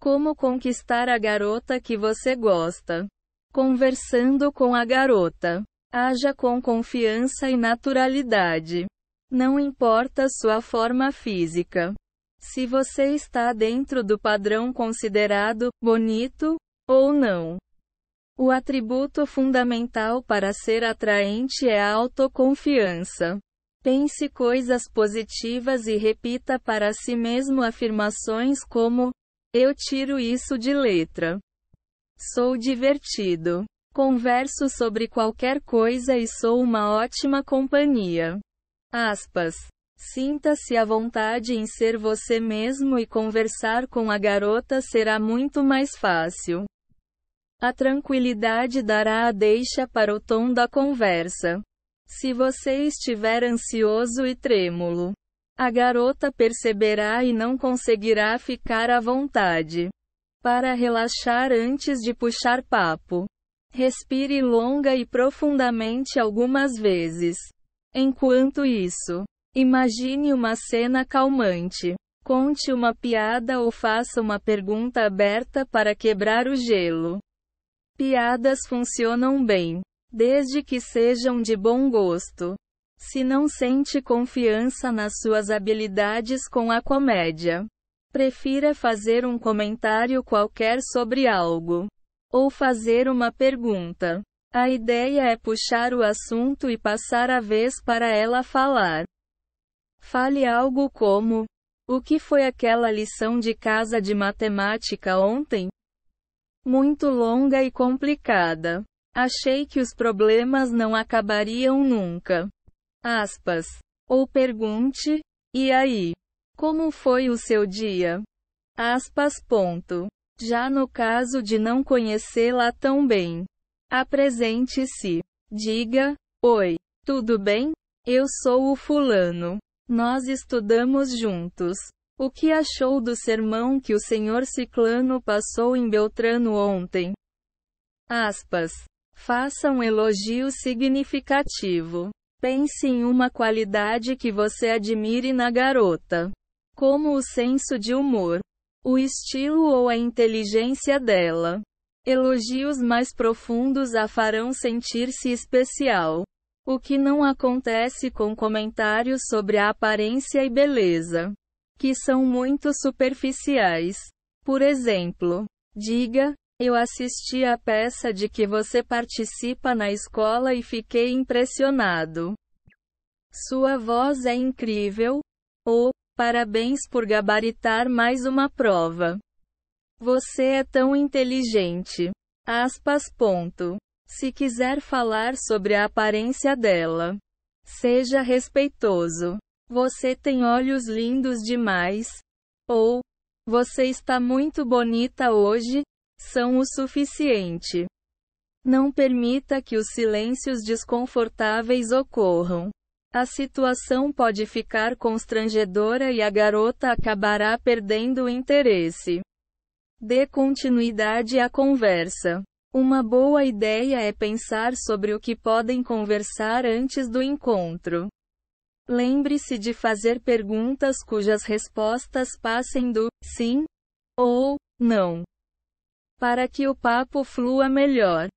Como conquistar a garota que você gosta? Conversando com a garota. Haja com confiança e naturalidade. Não importa sua forma física. Se você está dentro do padrão considerado bonito ou não. O atributo fundamental para ser atraente é a autoconfiança. Pense coisas positivas e repita para si mesmo afirmações como: eu tiro isso de letra. Sou divertido. Converso sobre qualquer coisa e sou uma ótima companhia. Aspas. Sinta-se à vontade em ser você mesmo e conversar com a garota será muito mais fácil. A tranquilidade dará a deixa para o tom da conversa. Se você estiver ansioso e trêmulo, a garota perceberá e não conseguirá ficar à vontade. Para relaxar antes de puxar papo, respire longa e profundamente algumas vezes. Enquanto isso, imagine uma cena calmante. Conte uma piada ou faça uma pergunta aberta para quebrar o gelo. Piadas funcionam bem, desde que sejam de bom gosto. Se não sente confiança nas suas habilidades com a comédia, prefira fazer um comentário qualquer sobre algo ou fazer uma pergunta. A ideia é puxar o assunto e passar a vez para ela falar. Fale algo como: O que foi aquela lição de casa de matemática ontem? Muito longa e complicada. Achei que os problemas não acabariam nunca. Aspas. Ou pergunte, e aí? Como foi o seu dia? Aspas. Ponto. Já no caso de não conhecê-la tão bem, apresente-se. Diga: Oi, tudo bem? Eu sou o fulano. Nós estudamos juntos. O que achou do sermão que o senhor Ciclano passou em Beltrano ontem? Aspas. Faça um elogio significativo. Pense em uma qualidade que você admire na garota, como o senso de humor, o estilo ou a inteligência dela. Elogios mais profundos a farão sentir-se especial, o que não acontece com comentários sobre a aparência e beleza, que são muito superficiais. Por exemplo, diga: eu assisti a peça de que você participa na escola e fiquei impressionado. Sua voz é incrível. Oh, parabéns por gabaritar mais uma prova. Você é tão inteligente. Aspas. Ponto. Se quiser falar sobre a aparência dela, seja respeitoso. Você tem olhos lindos demais. Ou, oh, você está muito bonita hoje, são o suficiente. Não permita que os silêncios desconfortáveis ocorram. A situação pode ficar constrangedora e a garota acabará perdendo o interesse. Dê continuidade à conversa. Uma boa ideia é pensar sobre o que podem conversar antes do encontro. Lembre-se de fazer perguntas cujas respostas passem do sim ou não para que o papo flua melhor.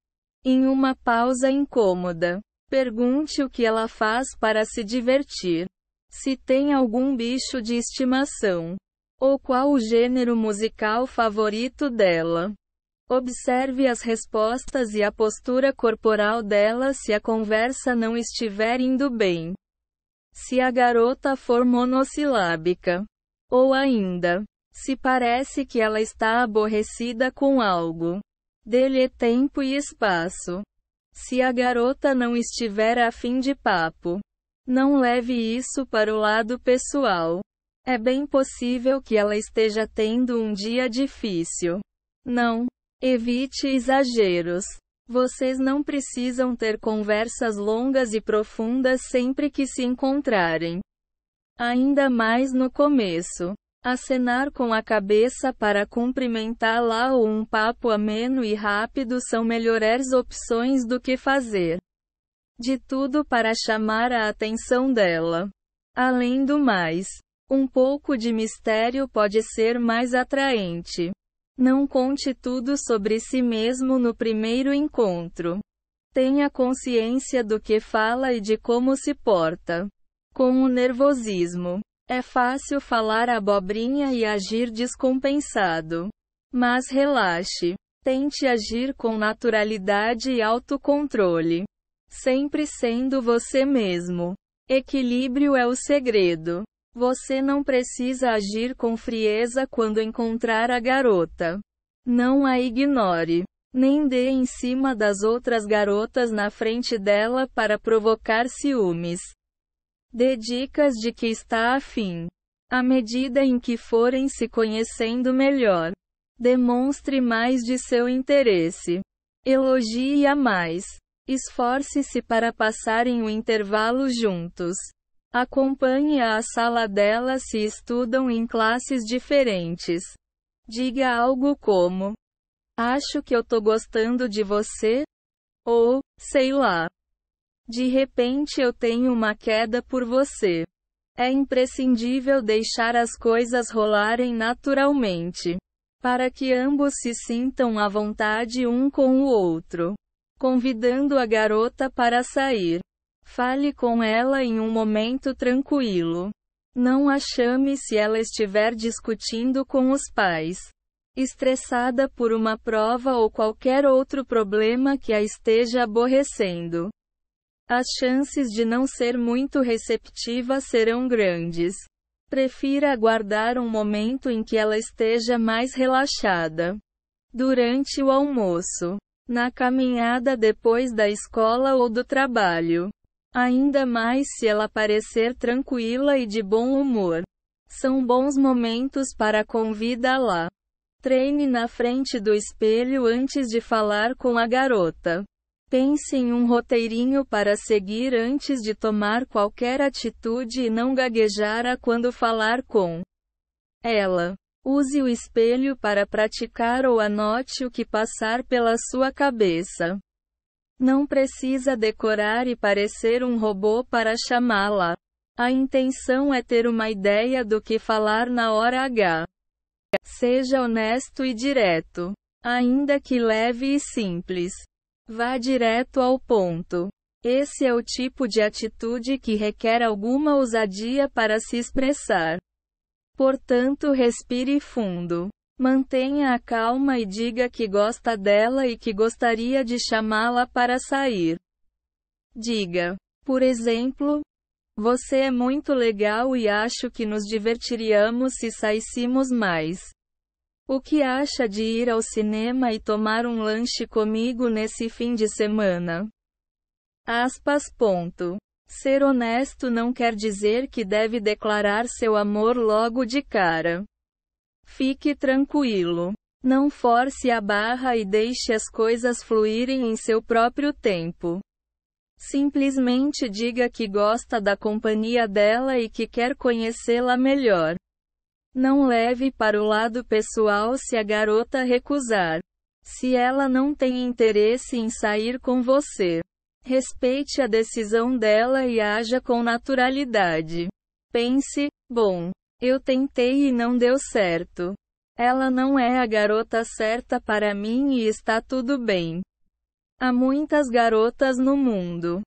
Em uma pausa incômoda, pergunte o que ela faz para se divertir. Se tem algum bicho de estimação. Ou qual o gênero musical favorito dela. Observe as respostas e a postura corporal dela se a conversa não estiver indo bem. Se a garota for monossilábica. Ou ainda, se parece que ela está aborrecida com algo, dê-lhe é tempo e espaço. Se a garota não estiver a fim de papo, não leve isso para o lado pessoal. É bem possível que ela esteja tendo um dia difícil. Não. Evite exageros. Vocês não precisam ter conversas longas e profundas sempre que se encontrarem. Ainda mais no começo. Acenar com a cabeça para cumprimentá-la ou um papo ameno e rápido são melhores opções do que fazer de tudo para chamar a atenção dela. Além do mais, um pouco de mistério pode ser mais atraente. Não conte tudo sobre si mesmo no primeiro encontro. Tenha consciência do que fala e de como se porta. Com o nervosismo, é fácil falar abobrinha e agir descompensado. Mas relaxe. Tente agir com naturalidade e autocontrole. Sempre sendo você mesmo. Equilíbrio é o segredo. Você não precisa agir com frieza quando encontrar a garota. Não a ignore. Nem dê em cima das outras garotas na frente dela para provocar ciúmes. Dê dicas de que está afim. À medida em que forem se conhecendo melhor, demonstre mais de seu interesse. Elogie a mais. Esforce-se para passarem o intervalo juntos. Acompanhe-a sala dela se estudam em classes diferentes. Diga algo como: Acho que eu tô gostando de você? Ou, sei lá. De repente eu tenho uma queda por você. É imprescindível deixar as coisas rolarem naturalmente. Para que ambos se sintam à vontade um com o outro. Convidando a garota para sair. Fale com ela em um momento tranquilo. Não a chame se ela estiver discutindo com os pais. Estressada por uma prova ou qualquer outro problema que a esteja aborrecendo. As chances de não ser muito receptiva serão grandes. Prefira aguardar um momento em que ela esteja mais relaxada. Durante o almoço, na caminhada depois da escola ou do trabalho. Ainda mais se ela parecer tranquila e de bom humor. São bons momentos para convidá-la. Treine na frente do espelho antes de falar com a garota. Pense em um roteirinho para seguir antes de tomar qualquer atitude e não gaguejar quando falar com ela. Use o espelho para praticar ou anote o que passar pela sua cabeça. Não precisa decorar e parecer um robô para chamá-la. A intenção é ter uma ideia do que falar na hora H. Seja honesto e direto, ainda que leve e simples. Vá direto ao ponto. Esse é o tipo de atitude que requer alguma ousadia para se expressar. Portanto, respire fundo. Mantenha a calma e diga que gosta dela e que gostaria de chamá-la para sair. Diga, por exemplo, você é muito legal e acho que nos divertiríamos se saíssemos mais. O que acha de ir ao cinema e tomar um lanche comigo nesse fim de semana? Aspas. Ponto. Ser honesto não quer dizer que deve declarar seu amor logo de cara. Fique tranquilo. Não force a barra e deixe as coisas fluírem em seu próprio tempo. Simplesmente diga que gosta da companhia dela e que quer conhecê-la melhor. Não leve para o lado pessoal se a garota recusar. Se ela não tem interesse em sair com você, respeite a decisão dela e haja com naturalidade. Pense: bom, eu tentei e não deu certo. Ela não é a garota certa para mim e está tudo bem. Há muitas garotas no mundo.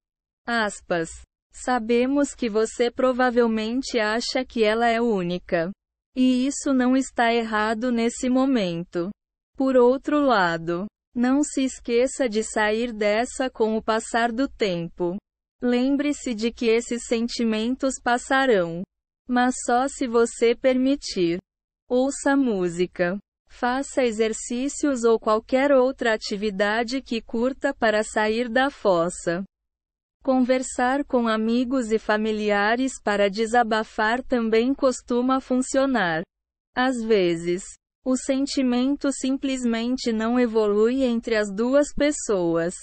Aspas. Sabemos que você provavelmente acha que ela é única. E isso não está errado nesse momento. Por outro lado, não se esqueça de sair dessa com o passar do tempo. Lembre-se de que esses sentimentos passarão, mas só se você permitir. Ouça música, faça exercícios ou qualquer outra atividade que curta para sair da fossa. Conversar com amigos e familiares para desabafar também costuma funcionar. Às vezes, o sentimento simplesmente não evolui entre as duas pessoas.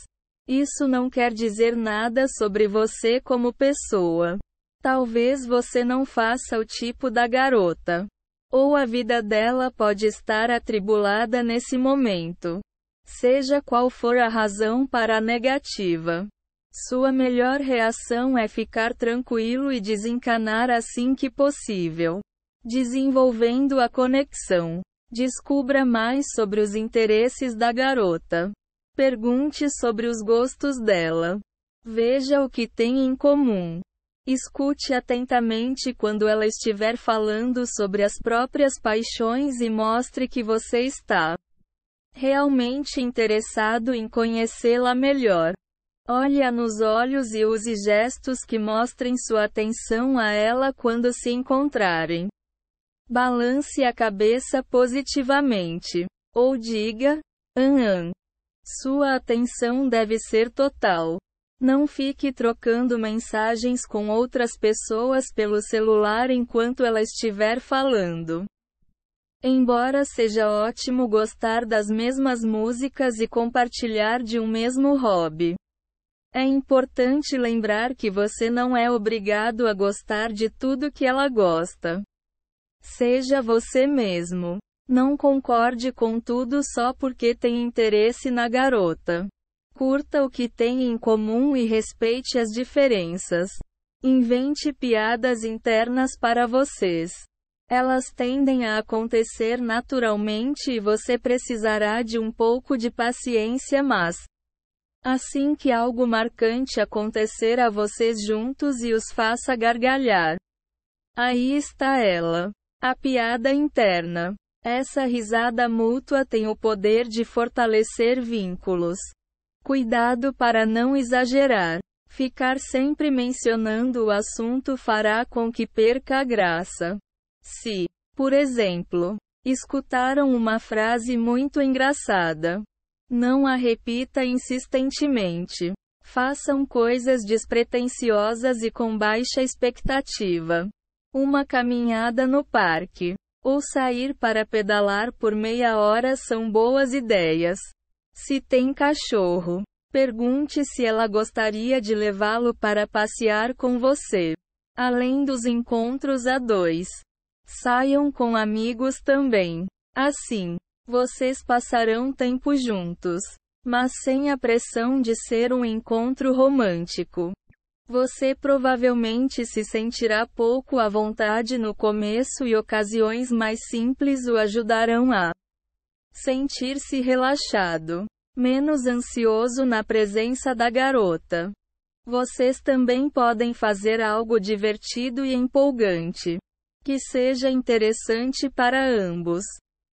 Isso não quer dizer nada sobre você como pessoa. Talvez você não faça o tipo da garota. Ou a vida dela pode estar atribulada nesse momento. Seja qual for a razão para a negativa. Sua melhor reação é ficar tranquilo e desencanar assim que possível, desenvolvendo a conexão. Descubra mais sobre os interesses da garota. Pergunte sobre os gostos dela. Veja o que tem em comum. Escute atentamente quando ela estiver falando sobre as próprias paixões e mostre que você está realmente interessado em conhecê-la melhor. Olha nos olhos e use gestos que mostrem sua atenção a ela quando se encontrarem. Balance a cabeça positivamente. Ou diga, an, an. Sua atenção deve ser total. Não fique trocando mensagens com outras pessoas pelo celular enquanto ela estiver falando. Embora seja ótimo gostar das mesmas músicas e compartilhar de um mesmo hobby. É importante lembrar que você não é obrigado a gostar de tudo que ela gosta. Seja você mesmo. Não concorde com tudo só porque tem interesse na garota. Curta o que tem em comum e respeite as diferenças. Invente piadas internas para vocês. Elas tendem a acontecer naturalmente e você precisará de um pouco de paciência, mas Assim que algo marcante acontecer a vocês juntos e os faça gargalhar. Aí está ela. A piada interna. Essa risada mútua tem o poder de fortalecer vínculos. Cuidado para não exagerar. Ficar sempre mencionando o assunto fará com que perca a graça. Se, por exemplo, escutaram uma frase muito engraçada não a repita insistentemente. Façam coisas despretensiosas e com baixa expectativa. Uma caminhada no parque ou sair para pedalar por meia hora são boas ideias. Se tem cachorro, pergunte se ela gostaria de levá-lo para passear com você. Além dos encontros a dois, saiam com amigos também. Assim, vocês passarão tempo juntos, mas sem a pressão de ser um encontro romântico. Você provavelmente se sentirá pouco à vontade no começo e ocasiões mais simples o ajudarão a sentir-se relaxado, menos ansioso na presença da garota. Vocês também podem fazer algo divertido e empolgante que seja interessante para ambos.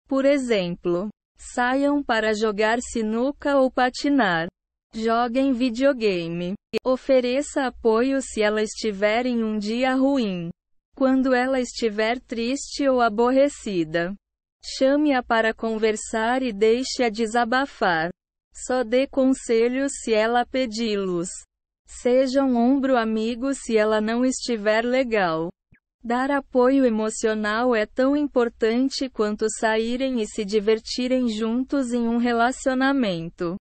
Por exemplo, saiam para jogar sinuca ou patinar. Joguem videogame. Ofereça apoio se ela estiver em um dia ruim. Quando ela estiver triste ou aborrecida, chame-a para conversar e deixe-a desabafar. Só dê conselhos se ela pedi-los. Seja um ombro amigo se ela não estiver legal. Dar apoio emocional é tão importante quanto saírem e se divertirem juntos em um relacionamento.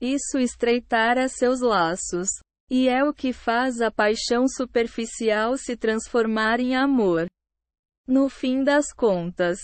Isso estreitará seus laços. E é o que faz a paixão superficial se transformar em amor. No fim das contas,